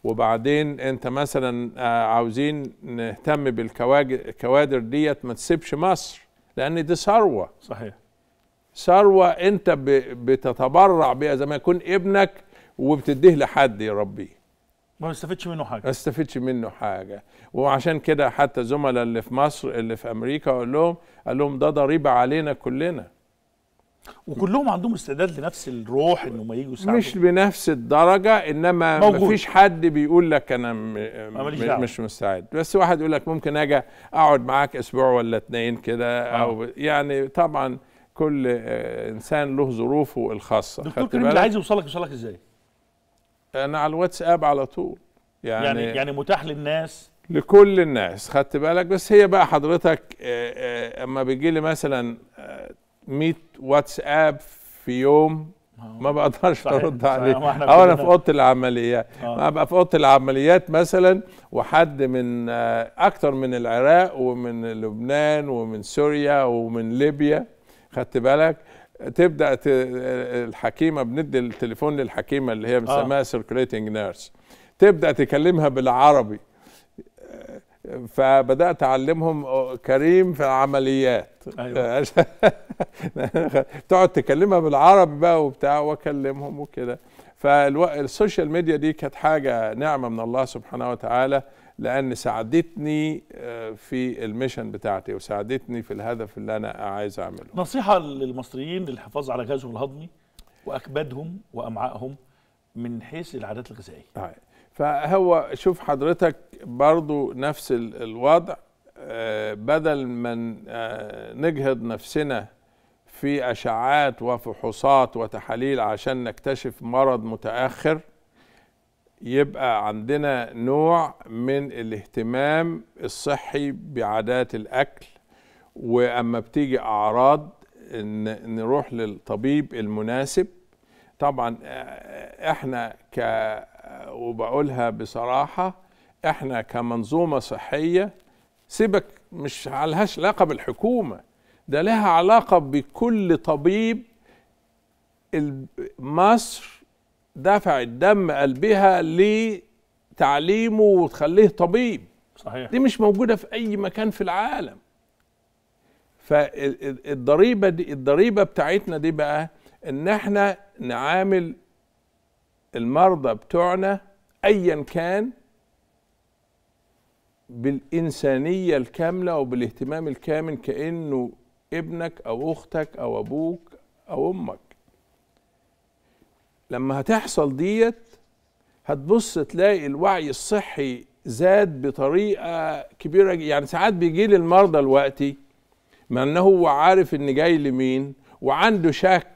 وبعدين انت مثلا آه، عاوزين نهتم بالكوادر ديت ما تسيبش مصر لان دي ثروه صحيح ثروه انت بتتبرع بيها زي ما يكون ابنك وبتديه لحد يربيه ما استفدش منه حاجه ما استفدش منه حاجه وعشان كده حتى زملاء اللي في مصر اللي في امريكا اقول لهم قال لهم ده ضريبه علينا كلنا وكلهم عندهم استعداد لنفس الروح انهم يجوا يساعدوا مش بنفس الدرجه انما موجود. مفيش حد بيقول لك انا م... م... مش مستعد بس واحد يقول لك ممكن اجي اقعد معاك اسبوع ولا اتنين كده آه. او يعني طبعا كل آه، انسان له ظروفه الخاصه دكتور كريم اللي عايز يوصلك يوصلك ازاي؟ انا على الواتساب على طول يعني يعني, يعني متاح للناس لكل الناس خدت بالك بس هي بقى حضرتك آه، اما بيجي لي مثلا 100 واتساب في يوم آه. ما بقدرش ارد عليه او انا في اوضه العمليات آه. ما ابقى في اوضه العمليات مثلا وحد من آه، اكتر من العراق ومن لبنان ومن سوريا ومن ليبيا خدت بالك تبدا الحكيمه بندي التليفون للحكيمه اللي هي بنسميها سيركريتنج سيركليتنج نيرس تبدا تكلمها بالعربي فبدات اعلمهم كريم في العمليات ايوه [LAUGHS] تقعد تكلمها بالعربي بقى وبتاع واكلمهم وكده فالسوشيال ميديا دي كانت حاجه نعمه من الله سبحانه وتعالى لان ساعدتني آه، في الميشن بتاعتي وساعدتني في الهدف اللي انا عايز اعمله نصيحه للمصريين للحفاظ على غازهم الهضمي واكبادهم وامعائهم من حيث العادات الغذائيه طيب. فهو شوف حضرتك برضو نفس الوضع آه، بدل ما آه، نجهض نفسنا في اشعاعات وفحوصات وتحاليل عشان نكتشف مرض متاخر يبقى عندنا نوع من الاهتمام الصحي بعادات الاكل واما بتيجي اعراض نروح للطبيب المناسب طبعا آه، احنا ك وبقولها بصراحه احنا كمنظومه صحيه سيبك مش علهاش علاقه بالحكومه ده لها علاقه بكل طبيب مصر دفع الدم قلبها لتعليمه وتخليه طبيب صحيح دي مش موجوده في اي مكان في العالم فالضريبه دي الضريبه بتاعتنا دي بقى ان احنا نعامل المرضى بتوعنا ايا كان بالإنسانية الكاملة وبالاهتمام الكامل كأنه ابنك أو أختك أو أبوك أو أمك لما هتحصل ديت هتبص تلاقي الوعي الصحي زاد بطريقة كبيرة يعني ساعات بيجي لي المرضى دلوقتي مع أنه هو عارف إن جاي لمين وعنده شك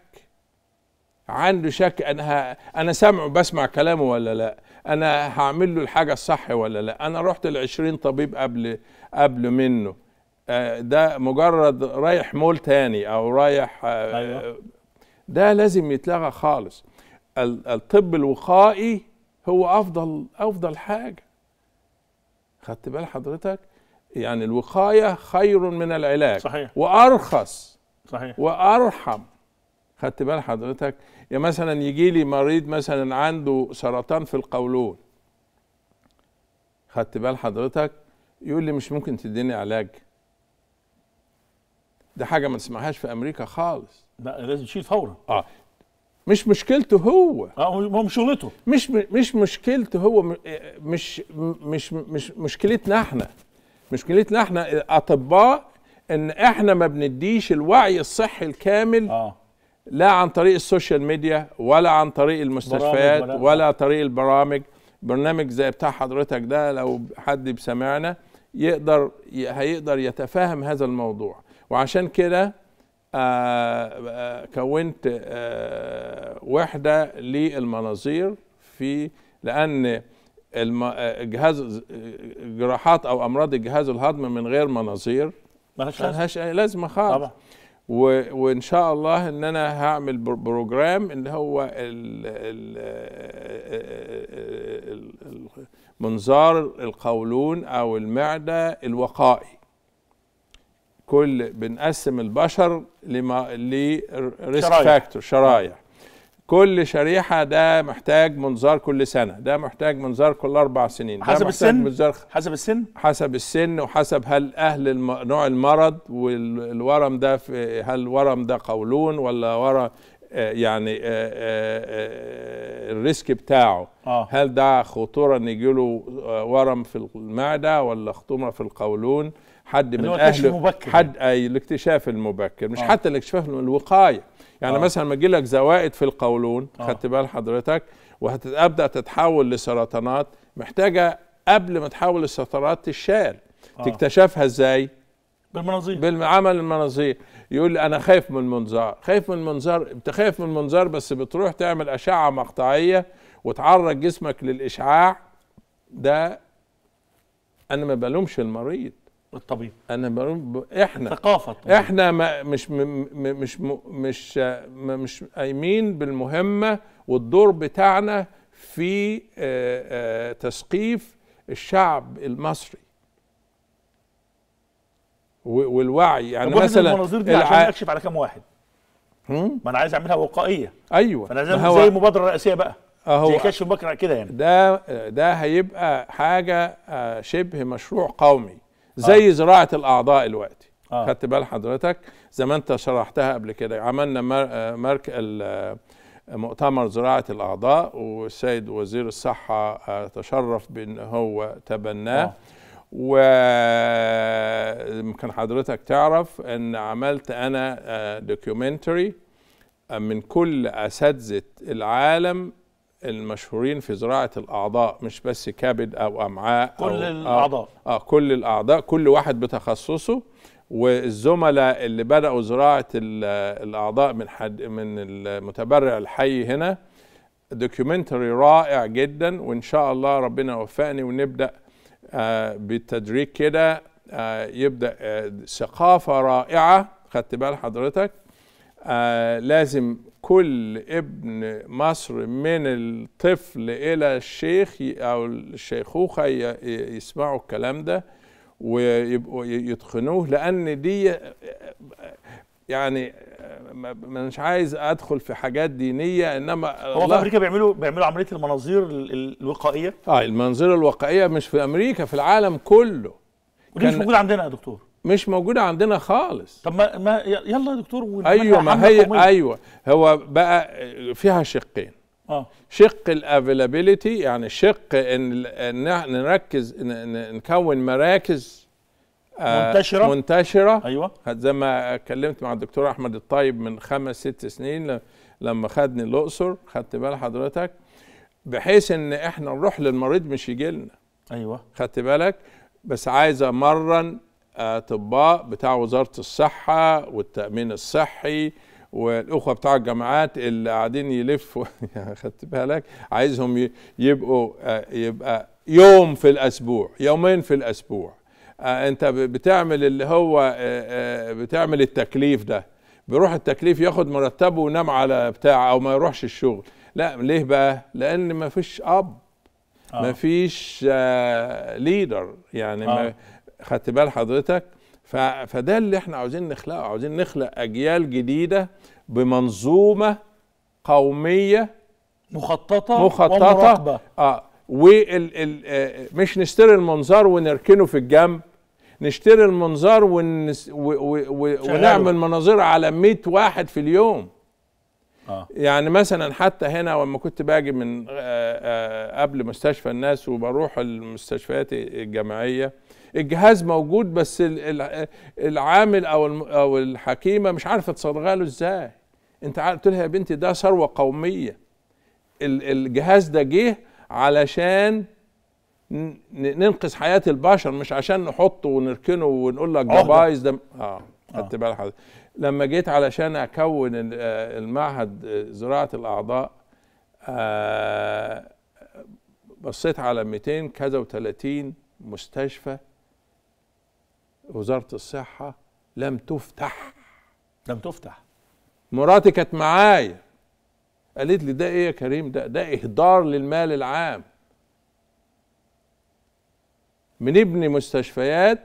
عنده شك أنا أنا سامعه بسمع كلامه ولا لأ انا هعمل له الحاجه الصح ولا لا انا رحت ال طبيب قبل قبل منه آه، ده مجرد رايح مول تاني او رايح آه، أيوة. ده لازم يتلغى خالص الطب الوقائي هو افضل افضل حاجه خدت بال حضرتك يعني الوقايه خير من العلاج صحيح وارخص صحيح وارحم خدت بال حضرتك يا مثلا يجي لي مريض مثلا عنده سرطان في القولون خدت بال حضرتك يقول لي مش ممكن تديني علاج ده حاجه ما تسمعهاش في امريكا خالص لا لازم تشيل فورا اه مش مشكلته هو اه هو مش شغلته مش مش مشكلته هو آه، مش مش مش مشكلتنا احنا مشكلتنا احنا آه، اطباء ان احنا ما بنديش الوعي الصحي الكامل آه. لا عن طريق السوشيال ميديا ولا عن طريق المستشفيات ولا طريق البرامج برنامج زي بتاع حضرتك ده لو حد بسمعنا يقدر هيقدر يتفاهم هذا الموضوع وعشان كده آه, آه، كونت آه وحده للمناظير في لان آه، جهاز آه، جراحات او امراض الجهاز الهضمي من غير مناظير ملهاش لازمه خالص طبعا وان شاء الله ان انا هعمل بروجرام اللي هو منظار القولون او المعده الوقائي كل بنقسم البشر لريسك فاكتور شرايح كل شريحه ده محتاج منظار كل سنه ده محتاج منظار كل اربع سنين حسب السن منظار حسب السن حسب السن وحسب هل اهل الم... نوع المرض والورم ده في هل ورم ده قولون ولا ورم آه، يعني آه، آه، الريسك بتاعه آه. هل ده خطوره ان يجيله ورم في المعده ولا خطوره في القولون حد من اهله مبكر. حد اي الاكتشاف المبكر مش آه. حتى الاكتشاف الوقايه يعني آه. مثلا ما لك زوائد في القولون آه. خدت بال حضرتك وهتبدا تتحول لسرطانات محتاجه قبل ما تحول لسرطانات تشال آه. تكتشفها ازاي بالمناظير بالعمل المناظير يقول لي انا خايف من المنظار خايف من المنظار انت خايف من المنظار بس بتروح تعمل اشعه مقطعيه وتعرض جسمك للاشعاع ده انا ما بلومش المريض الطبيب انا بقول احنا ثقافه الطبيب. احنا ما مش م مش م مش م مش قايمين بالمهمه والدور بتاعنا في آآ آه، آآ آه، تثقيف الشعب المصري والوعي يعني مثلا المناظير دي الع... عشان اكشف على كام واحد ما انا عايز اعملها وقائيه ايوه فانا زي, هو... زي مبادره رئاسيه بقى اهو زي كشف بكره كده يعني ده ده هيبقى حاجه آه، شبه مشروع قومي آه. زي آه. زراعه الاعضاء دلوقتي آه. خدت بال حضرتك زي ما انت شرحتها قبل كده عملنا آه، مرك آه، مؤتمر زراعه الاعضاء والسيد وزير الصحه تشرف بان هو تبناه آه. وممكن حضرتك تعرف ان عملت انا دوكيومنتري من كل اساتذه العالم المشهورين في زراعه الاعضاء مش بس كبد او امعاء كل أو آه، الاعضاء آه, اه كل الاعضاء كل واحد بتخصصه والزملاء اللي بداوا زراعه الاعضاء من حد من المتبرع الحي هنا دوكيومنتري رائع جدا وان شاء الله ربنا يوفقني ونبدا آه بالتدريج كده آه يبدا آه ثقافه رائعه خدت بال حضرتك آه لازم كل ابن مصر من الطفل إلى الشيخ أو الشيخوخة يسمعوا الكلام ده ويبقوا يتقنوه لأن دي يعني مش عايز ادخل في حاجات دينيه انما هو في امريكا بيعملوا بيعملوا عمليه المناظير الوقائيه اه المناظير الوقائيه مش في امريكا في العالم كله ودي مش موجوده عندنا يا دكتور مش موجوده عندنا خالص طب ما, ما يلا يا دكتور ايوه ما هي قومية. ايوه هو بقى فيها شقين آه. شق الافيلابيلتي يعني شق ان نركز نكون مراكز آه، منتشره منتشره ايوه زي ما اتكلمت مع الدكتور احمد الطيب من خمس ست سنين لما خدني الاقصر خدت بال حضرتك بحيث ان احنا نروح للمريض مش يجي لنا ايوه خدت بالك بس عايز امرن اطباء بتاع وزاره الصحه والتامين الصحي والاخوه بتاع الجامعات اللي قاعدين يلفوا [LAUGHS] خدت بالك عايزهم يبقوا آه، يبقى يوم في الاسبوع يومين في الاسبوع آه، انت بتعمل اللي هو آه، بتعمل التكليف ده بيروح التكليف ياخد مرتبه ونام على بتاع او ما يروحش الشغل لا ليه بقى لان ما فيش اب ما فيش ليدر يعني خدت بال حضرتك فده اللي احنا عاوزين نخلقه عاوزين نخلق اجيال جديده بمنظومه قوميه مخططه مخططه ومراقبه اه وال ال آه، مش نشتري المنظار ونركنه في الجنب نشتري المنظار ونس و و و ونعمل مناظير على 100 واحد في اليوم آه. يعني مثلا حتى هنا لما كنت باجي من آآ آه، آآ آه، قبل مستشفى الناس وبروح المستشفيات الجامعيه الجهاز موجود بس العامل او او الحكيمه مش عارفه تصرغها له ازاي انت قلت لها يا بنتي ده ثروه قوميه الجهاز ده جه علشان ننقذ حياه البشر مش عشان نحطه ونركنه ونقول لك ده بايظ ده آه،, اه خدت بالك حضرتك لما جيت علشان اكون المعهد زراعه الاعضاء آه بصيت على 230 مستشفى وزاره الصحه لم تفتح لم تفتح مراتي كانت معايا قالت لي ده ايه يا كريم ده ده اهدار للمال العام بنبني مستشفيات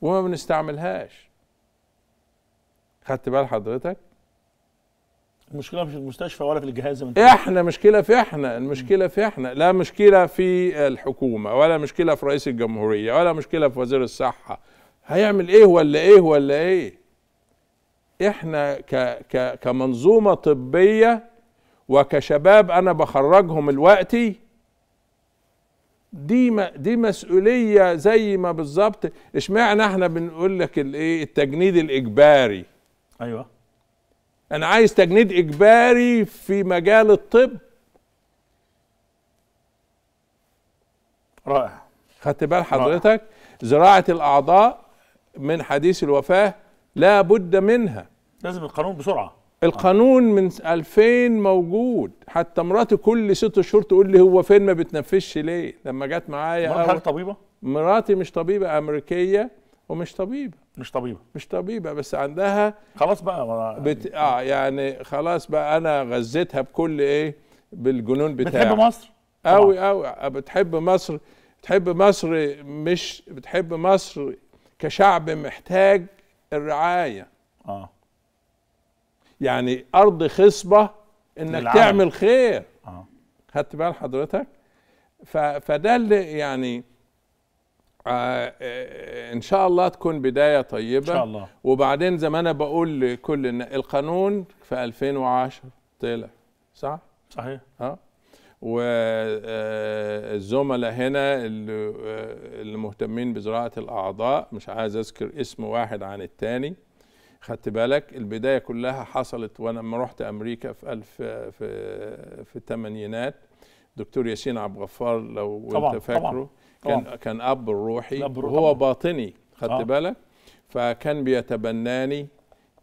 وما بنستعملهاش خدت بال حضرتك المشكله مش في المستشفى ولا في الجهاز من احنا مشكله في احنا المشكله في احنا لا مشكله في الحكومه ولا مشكله في رئيس الجمهوريه ولا مشكله في وزير الصحه هيعمل ايه ولا ايه ولا ايه احنا ك ك كمنظومه طبيه وكشباب انا بخرجهم الوقتي دي دي مسؤوليه زي ما بالظبط اشمعنى احنا بنقول لك الايه التجنيد الاجباري ايوه انا عايز تجنيد اجباري في مجال الطب رائع خدت بال حضرتك رائع. زراعه الاعضاء من حديث الوفاة لا بد منها لازم القانون بسرعة القانون من 2000 موجود حتى مراتي كل ست شهور تقول لي هو فين ما بتنفذش ليه لما جت معايا مراتي طبيبة؟ مراتي مش طبيبة أمريكية ومش طبيبة مش طبيبة مش طبيبة بس عندها خلاص بقى بت... اه يعني خلاص بقى أنا غذيتها بكل إيه بالجنون بتاعي بتحب مصر؟ أوي أوي بتحب مصر بتحب مصر مش بتحب مصر كشعب محتاج الرعايه اه يعني ارض خصبه انك للعمل. تعمل خير اه خدت بال حضرتك فده اللي يعني آه،, آه ان شاء الله تكون بدايه طيبه ان شاء الله وبعدين زي ما انا بقول لكل القانون في 2010 طلع صح صحيح اه والزملاء هنا اللي مهتمين بزراعه الاعضاء مش عايز اذكر اسم واحد عن الثاني خدت بالك البدايه كلها حصلت وانا لما رحت امريكا في الف في في الثمانينات دكتور ياسين عبد الغفار لو طبعًا انت فاكره طبعًا كان كان اب الروحي هو باطني خدت آه. بالك فكان بيتبناني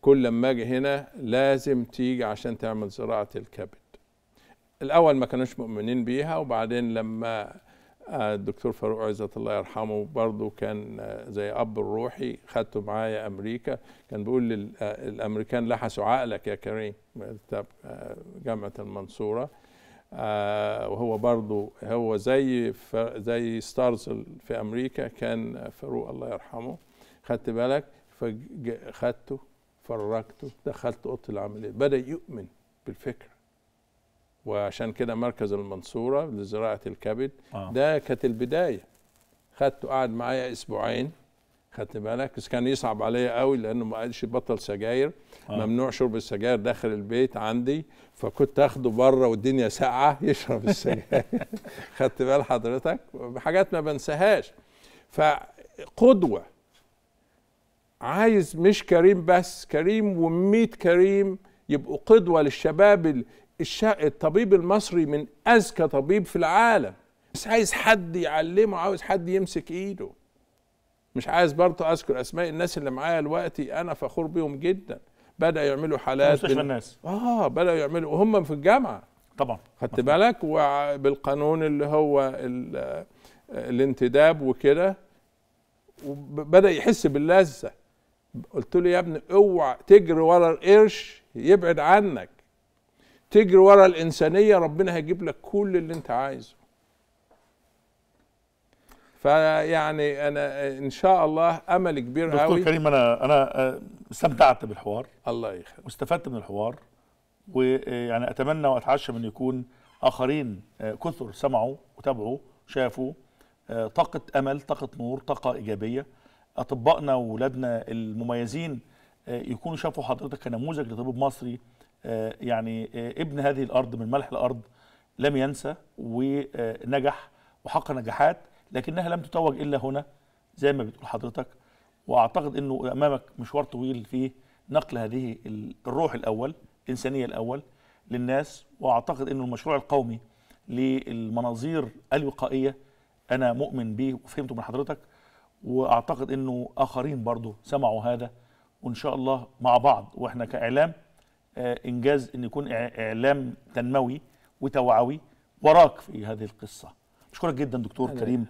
كل لما اجي هنا لازم تيجي عشان تعمل زراعه الكبد الاول ما كانوش مؤمنين بيها وبعدين لما آه، الدكتور فاروق عزت الله يرحمه برضه كان آه، زي اب الروحي خدته معايا امريكا كان بيقول للامريكان آه، لحسوا عقلك يا كريم جامعه المنصوره وهو برضه هو زي زي ستارز في امريكا كان فاروق الله يرحمه خدت بالك فخدته فرجته دخلت اوضه العمليه بدا يؤمن بالفكره وعشان كده مركز المنصورة لزراعة الكبد آه. ده كانت البداية خدته قعد معايا أسبوعين خدت بالك بس كان يصعب عليا قوي لانه ما قالش بطل سجاير آه. ممنوع شرب السجاير داخل البيت عندي فكنت اخده بره والدنيا ساقعه [LAUGHS] يشرب السجاير خدت بال حضرتك حاجات ما بنساهاش فقدوه عايز مش كريم بس كريم و100 كريم يبقوا قدوه للشباب الطبيب المصري من اذكى طبيب في العالم بس عايز حد يعلمه عاوز حد يمسك ايده مش عايز برضه اذكر اسماء الناس اللي معايا دلوقتي انا فخور بيهم جدا بدأ يعملوا حالات مستشفى بال... الناس اه بدأوا يعملوا وهم في الجامعه طبعا خدت بالك وبالقانون اللي هو ال... الانتداب وكده وبدأ يحس باللذه قلت له يا ابني اوعى تجري ورا القرش يبعد عنك تجري ورا الانسانيه ربنا هيجيب لك كل اللي انت عايزه فيعني انا ان شاء الله امل كبير قوي دكتور كريم انا انا استمتعت بالحوار الله يخليك واستفدت من الحوار ويعني اتمنى واتعشى من يكون اخرين آه، كثر سمعوا وتابعوا شافوا آه، طاقه امل طاقه نور طاقه ايجابيه اطبائنا واولادنا المميزين آه، يكونوا شافوا حضرتك كنموذج لطبيب مصري آه، يعني آه، ابن هذه الارض من ملح الارض لم ينسى ونجح وحقق نجاحات لكنها لم تتوج الا هنا زي ما بتقول حضرتك واعتقد انه امامك مشوار طويل في نقل هذه الروح الاول الانسانيه الاول للناس واعتقد انه المشروع القومي للمناظير الوقائيه انا مؤمن به وفهمته من حضرتك واعتقد انه اخرين برضه سمعوا هذا وان شاء الله مع بعض واحنا كاعلام آه، انجاز ان يكون اعلام تنموي وتوعوي وراك في هذه القصه بشكرك جدا دكتور كريم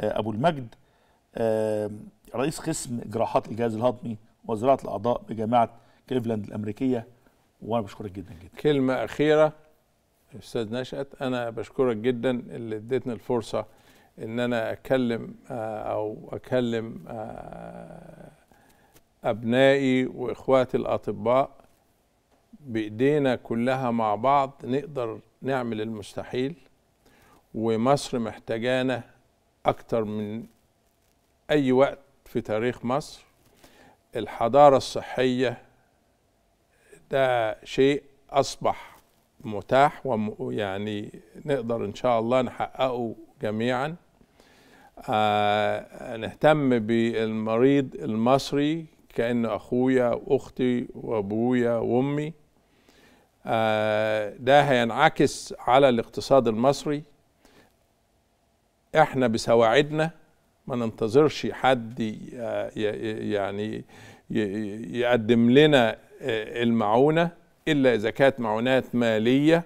آه، ابو المجد آه، رئيس قسم جراحات الجهاز الهضمي وزراعه الاعضاء بجامعه كليفلاند الامريكيه وانا بشكرك جدا جدا كلمه اخيره استاذ نشأت انا بشكرك جدا اللي اديتني الفرصه ان انا اكلم او اكلم ابنائي واخواتي الاطباء بايدينا كلها مع بعض نقدر نعمل المستحيل ومصر محتاجانا اكتر من اي وقت في تاريخ مصر الحضاره الصحيه ده شيء اصبح متاح ويعني نقدر ان شاء الله نحققه جميعا آه نهتم بالمريض المصري كانه اخويا واختي وابويا وامي آه، ده هينعكس على الاقتصاد المصري احنا بسواعدنا ما ننتظرش حد يعني يقدم لنا آه، المعونة إلا إذا كانت معونات مالية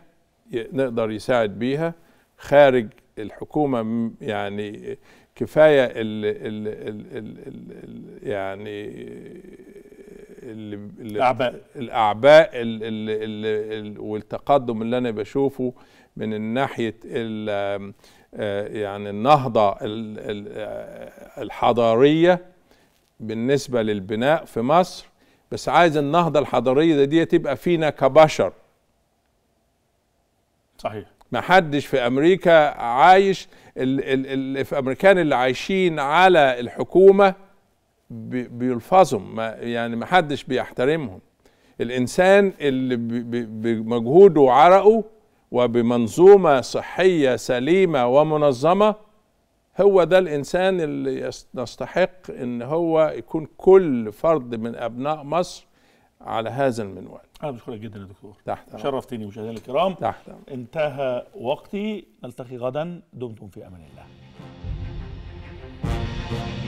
نقدر يساعد بيها خارج الحكومة يعني كفاية ال ال ال الـ الـ يعني الاعباء الاعباء والتقدم اللي انا بشوفه من ناحيه آه، يعني النهضه آه، الحضاريه بالنسبه للبناء في مصر بس عايز النهضه الحضاريه دي تبقى فينا كبشر صحيح ما حدش في امريكا عايش في امريكان اللي عايشين على الحكومه بيلفظهم ما يعني ما حدش بيحترمهم الانسان اللي بمجهوده وعرقه وبمنظومه صحيه سليمه ومنظمه هو ده الانسان اللي نستحق ان هو يكون كل فرد من ابناء مصر على هذا المنوال انا بشكرك جدا يا دكتور تحت شرفتني مشاهدينا الكرام تحت انتهى وقتي نلتقي غدا دمتم في امان الله